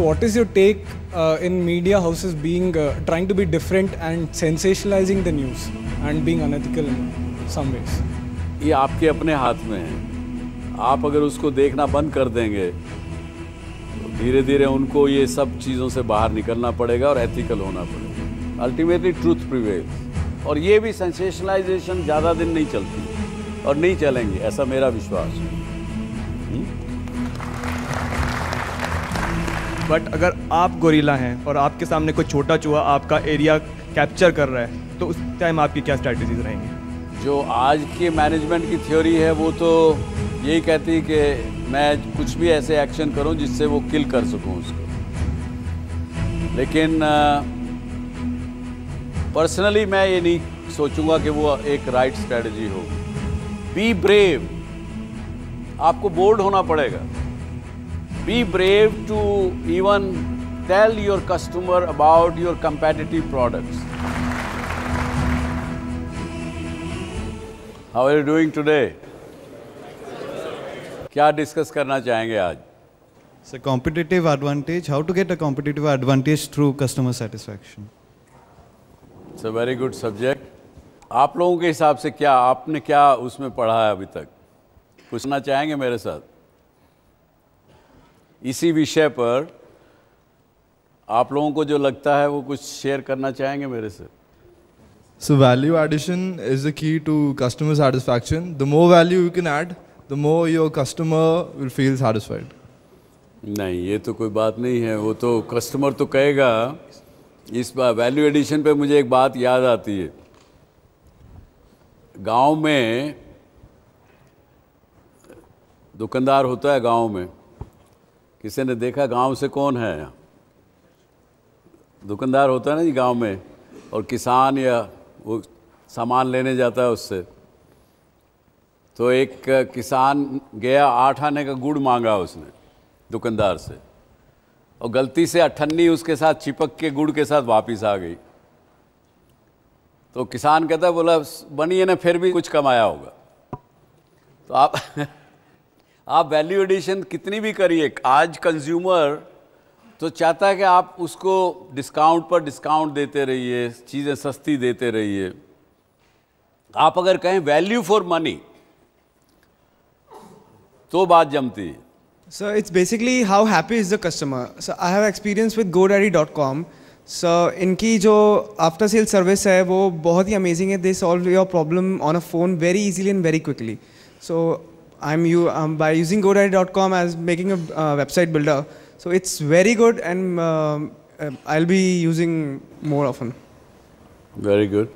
So, what is your take uh, in media houses being uh, trying to be different and sensationalizing the news and being unethical in some ways? ये आपके अपने हाथ में है आप अगर उसको देखना बंद कर देंगे तो धीरे धीरे उनको ये सब चीज़ों से बाहर निकलना पड़ेगा और एथिकल होना पड़ेगा अल्टीमेटली ट्रूथ प्रिवेल और ये भी सेंसेशनलाइजेशन ज़्यादा दिन नहीं चलती और नहीं चलेंगे ऐसा मेरा विश्वास है बट अगर आप गोरीला हैं और आपके सामने कोई छोटा चूहा आपका एरिया कैप्चर कर रहा है तो उस टाइम आपकी क्या स्ट्रैटेजीज रहेंगी जो आज के मैनेजमेंट की थ्योरी है वो तो यही कहती है कि मैं कुछ भी ऐसे एक्शन करूं जिससे वो किल कर सकूं उसको लेकिन पर्सनली मैं ये नहीं सोचूंगा कि वो एक राइट स्ट्रेटजी हो बी ब्रेव आपको बोल्ड होना पड़ेगा Be brave to even tell your customer about your competitive products. How are you doing today? क्या डिस्कस करना चाहेंगे आज sir competitive advantage how to get a competitive advantage through customer satisfaction it's a very good subject आप लोगों के हिसाब से क्या आपने क्या उसमें पढ़ा है अभी तक पूछना चाहेंगे मेरे साथ इसी विषय पर आप लोगों को जो लगता है वो कुछ शेयर करना चाहेंगे मेरे से so value addition is the key to customer satisfaction the more value you can add the more your customer will feel satisfied नहीं ये तो कोई बात नहीं है वो तो कस्टमर तो कहेगा इस बार वैल्यू एडिशन पे मुझे एक बात याद आती है गांव में दुकानदार होता है गांव में किसी ने देखा गांव से कौन है दुकानदार होता है ना जी गांव में और किसान या वो सामान लेने जाता है उससे तो एक किसान गया आठ आने का गुड़ मांगा उसने दुकानदार से और गलती से अठन्नी उसके साथ चिपक के गुड़ के साथ वापस आ गई तो किसान कहता बोला बनिए ना फिर भी कुछ कमाया होगा तो आप आप वैल्यू एडिशन कितनी भी करिए आज कंज्यूमर तो चाहता है कि आप उसको डिस्काउंट पर डिस्काउंट देते रहिए चीज़ें सस्ती देते रहिए आप अगर कहें वैल्यू फॉर मनी तो बात जमती है sir it's basically how happy is the customer sir I have experience with GoDaddy dot com sir इनकी जो आफ्टर सेल सर्विस है वो बहुत ही अमेजिंग है they solve your problem on a phone very easily and very quickly so I'm you um, by using GoDaddy.com as making a uh, website builder. So it's very good, and um, uh, I'll be using more often. Very good.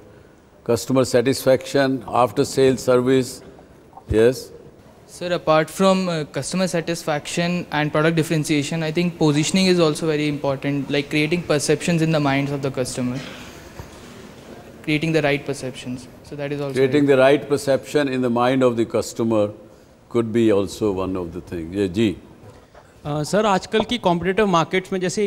Customer satisfaction, after sales service, yes. Sir, apart from uh, customer satisfaction and product differentiation, I think positioning is also very important, like creating perceptions in the minds of the customer, creating the right perceptions. So that is also creating the right perception in the mind of the customer. could be also one of the things. Yeah, जी sir uh, आजकल की competitive markets में जैसे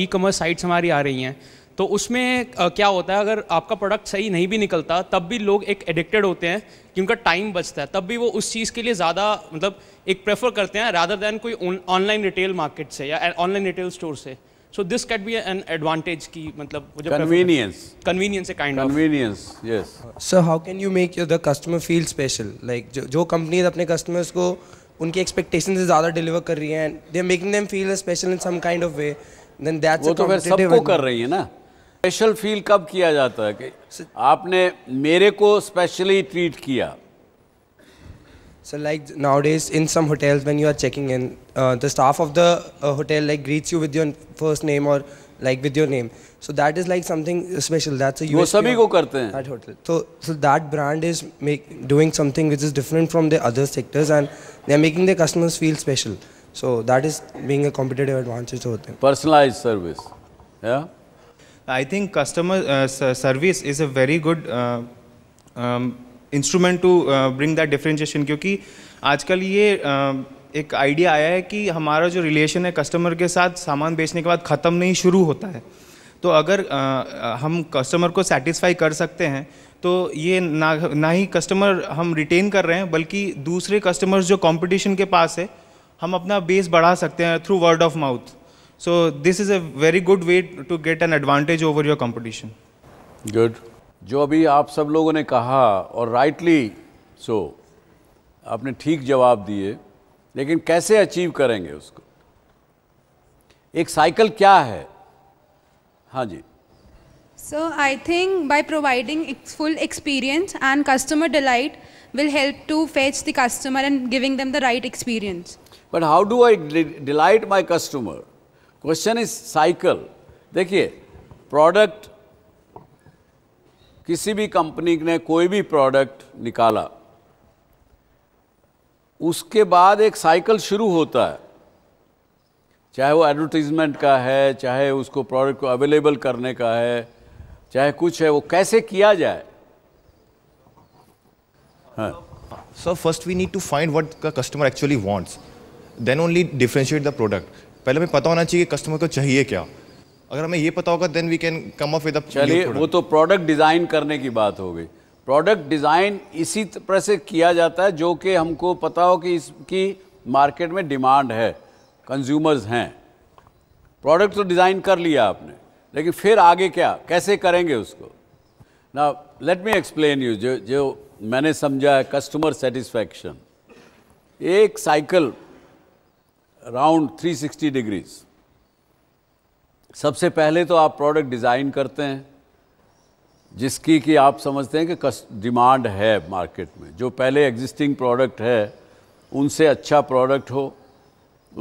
e commerce sites हमारी आ रही हैं तो उसमें uh, क्या होता है अगर आपका प्रोडक्ट सही नहीं भी निकलता तब भी लोग एक एडिक्टेड होते हैं कि उनका टाइम बचता है तब भी वो उस चीज़ के लिए ज़्यादा मतलब एक प्रेफर करते हैं रादर देन कोई ऑनलाइन रिटेल मार्केट से या ऑनलाइन रिटेल स्टोर से so this can be an advantage की मतलब how can you make your the customer feel special like जो जो कंपनीज अपने कस्टमर्स को उनकी एक्सपेक्टेशन से ज़्यादा डिलीवर कर रही है and they're making them feel special in some kind of way then that's तो फिर सबको कर रही है ना स्पेशल फील कब किया जाता है कि आपने मेरे को स्पेशली ट्रीट किया So like nowadays in some hotels when you are checking in, uh, the staff of the uh, hotel like greets you with your first name or like with your name. So that is like something special. That's a USP. सभी को करते हैं. That hotel. So so that brand is make, doing something which is different from the other sectors and they are making the customers feel special. So that is being a competitive advantage होते हैं. Personalized service. Yeah. I think customer uh, service is a very good. Uh, um, instrument to bring that differentiation क्योंकि आजकल ये uh, एक idea आया है कि हमारा जो रिलेशन है कस्टमर के साथ सामान बेचने के बाद ख़त्म नहीं शुरू होता है तो अगर uh, हम कस्टमर को सेटिस्फाई कर सकते हैं तो ये ना ना ही कस्टमर हम रिटेन कर रहे हैं बल्कि दूसरे कस्टमर्स जो कंपटीशन के पास है हम अपना बेस बढ़ा सकते हैं through word of mouth so this is a very good way to get an advantage over your competition good जो अभी आप सब लोगों ने कहा और राइटली सो आपने ठीक जवाब दिए लेकिन कैसे अचीव करेंगे उसको एक साइकिल क्या है हाँ जी so I think by providing full experience and customer delight will help to fetch the customer and giving them the right experience but how do I delight my customer question is cycle देखिए product किसी भी company ने कोई भी product निकाला उसके बाद एक साइकिल शुरू होता है चाहे वो एडवर्टीज़मेंट का है चाहे उसको प्रोडक्ट को अवेलेबल करने का है चाहे कुछ है वो कैसे किया जाए sir first we need to find what का customer actually wants then only differentiate the product पहले हमें पता होना चाहिए कस्टमर को चाहिए क्या अगर हमें ये पता होगा then we can come up with चलिए वो तो प्रोडक्ट डिज़ाइन करने की बात हो गई प्रोडक्ट डिज़ाइन इसी तरह से किया जाता है जो कि हमको पता हो कि इसकी मार्केट में डिमांड है कंज्यूमर्स हैं प्रोडक्ट तो डिज़ाइन कर लिया आपने लेकिन फिर आगे क्या कैसे करेंगे उसको ना लेट मी एक्सप्लेन यू जो जो मैंने समझा है कस्टमर सेटिस्फेक्शन एक साइकिल राउंड 360 डिग्रीज़ सबसे पहले तो आप प्रोडक्ट डिज़ाइन करते हैं जिसकी कि आप समझते हैं कि डिमांड है मार्केट में जो पहले एग्जिस्टिंग प्रोडक्ट है उनसे अच्छा प्रोडक्ट हो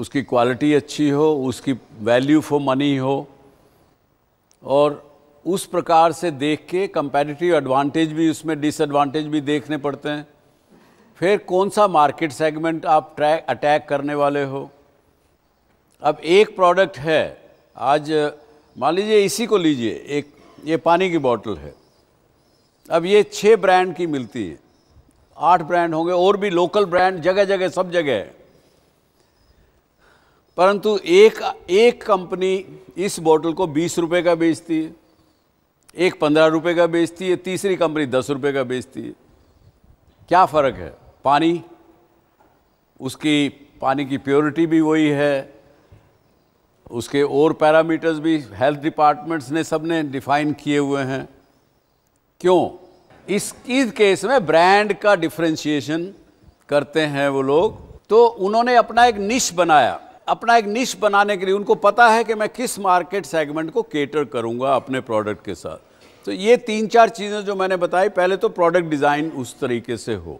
उसकी क्वालिटी अच्छी हो उसकी वैल्यू फॉर मनी हो और उस प्रकार से देख के कंपेटिटिव एडवांटेज भी उसमें डिसएडवांटेज भी देखने पड़ते हैं फिर कौन सा मार्केट सेगमेंट आप ट्रैक अटैक करने वाले हो अब एक प्रोडक्ट है आज मान लीजिए इसी को लीजिए एक ये पानी की बॉटल है अब ये छः ब्रांड की मिलती है आठ ब्रांड होंगे और भी लोकल ब्रांड जगह जगह सब जगह है परंतु एक एक कंपनी इस बोतल को बीस रुपए का बेचती है एक पंद्रह रुपए का बेचती है तीसरी कंपनी दस रुपए का बेचती है क्या फ़र्क है पानी उसकी पानी की प्योरिटी भी वही है उसके और पैरामीटर्स भी हेल्थ डिपार्टमेंट्स ने सब ने डिफाइन किए हुए हैं क्यों इस इस केस में ब्रांड का डिफ्रेंशिएशन करते हैं वो लोग तो उन्होंने अपना एक निश बनाया अपना एक निश बनाने के लिए उनको पता है कि मैं किस मार्केट सेगमेंट को केटर करूंगा अपने प्रोडक्ट के साथ तो ये तीन चार चीज़ें जो मैंने बताई पहले तो प्रोडक्ट डिज़ाइन उस तरीके से हो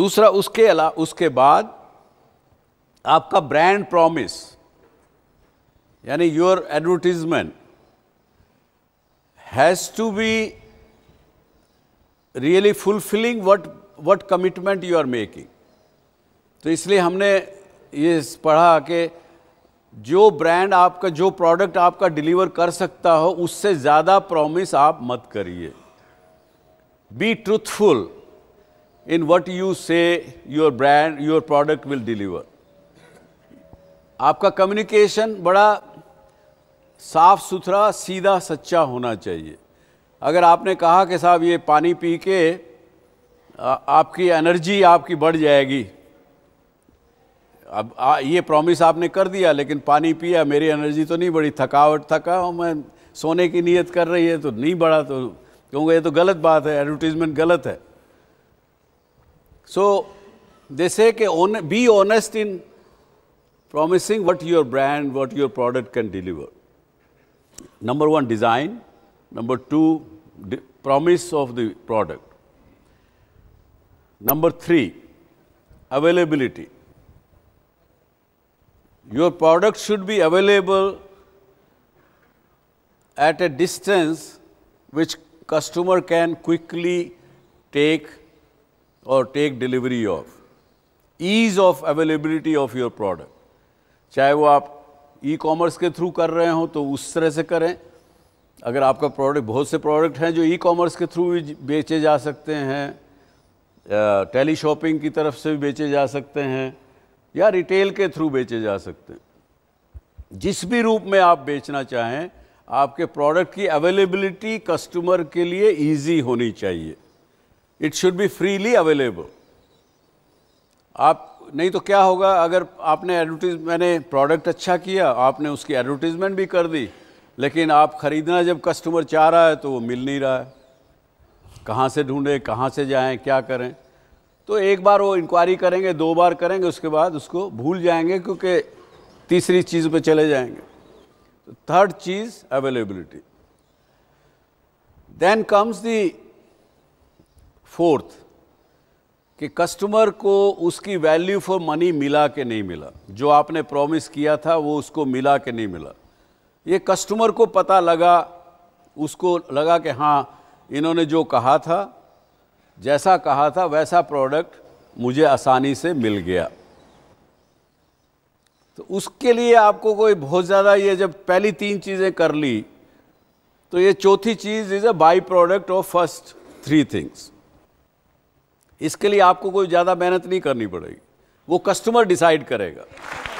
दूसरा उसके अला उसके बाद आपका ब्रांड प्रॉमिस यानी your advertisement has to be really fulfilling what what commitment you are making तो इसलिए हमने ये पढ़ा कि जो ब्रांड आपका जो प्रोडक्ट आपका डिलीवर कर सकता हो उससे ज़्यादा प्रॉमिस आप मत करिए be truthful in what you say your brand your product will deliver आपका कम्युनिकेशन बड़ा साफ सुथरा सीधा सच्चा होना चाहिए अगर आपने कहा कि साहब ये पानी पी के आपकी एनर्जी आपकी बढ़ जाएगी अब आ, ये प्रॉमिस आपने कर दिया लेकिन पानी पिया मेरी एनर्जी तो नहीं बढ़ी थकावट थका हूँ मैं सोने की नीयत कर रही है तो नहीं बढ़ा तो क्योंकि ये तो गलत बात है एडवर्टीजमेंट गलत है सो जैसे कि be honest in promising what your brand, what your product can deliver. Number one, design. Number two, promise of the product. Number three, availability. Your product should be available at a distance which customer can quickly take or take delivery of. Ease of availability of your product. चाहे वो आप e commerce के through कर रहे हो तो उस तरह से करें अगर आपका प्रोडक्ट बहुत से प्रोडक्ट हैं जो ई कॉमर्स के थ्रू भी बेचे जा सकते हैं टेली शॉपिंग की तरफ से भी बेचे जा सकते हैं या रिटेल के थ्रू बेचे जा सकते हैं जिस भी रूप में आप बेचना चाहें आपके प्रोडक्ट की अवेलेबिलिटी कस्टमर के लिए इजी होनी चाहिए it should be freely available आप नहीं तो क्या होगा अगर आपने एडवर्टीज मैंने प्रोडक्ट अच्छा किया आपने उसकी एडवर्टीजमेंट भी कर दी लेकिन आप ख़रीदना जब कस्टमर चाह रहा है तो वो मिल नहीं रहा है कहाँ से ढूंढें कहाँ से जाएं क्या करें तो एक बार वो इंक्वायरी करेंगे दो बार करेंगे उसके बाद उसको भूल जाएंगे क्योंकि तीसरी चीज़ पे चले जाएंगे तो थर्ड चीज़ availability then comes the fourth कि कस्टमर को उसकी वैल्यू फॉर मनी मिला के नहीं मिला जो आपने प्रॉमिस किया था वो उसको मिला के नहीं मिला ये कस्टमर को पता लगा उसको लगा कि हाँ इन्होंने जो कहा था जैसा कहा था वैसा प्रोडक्ट मुझे आसानी से मिल गया तो उसके लिए आपको कोई बहुत ज़्यादा ये जब पहली तीन चीज़ें कर ली तो ये चौथी चीज़ is a byproduct of first three things इसके लिए आपको कोई ज़्यादा मेहनत नहीं करनी पड़ेगी वो कस्टमर डिसाइड करेगा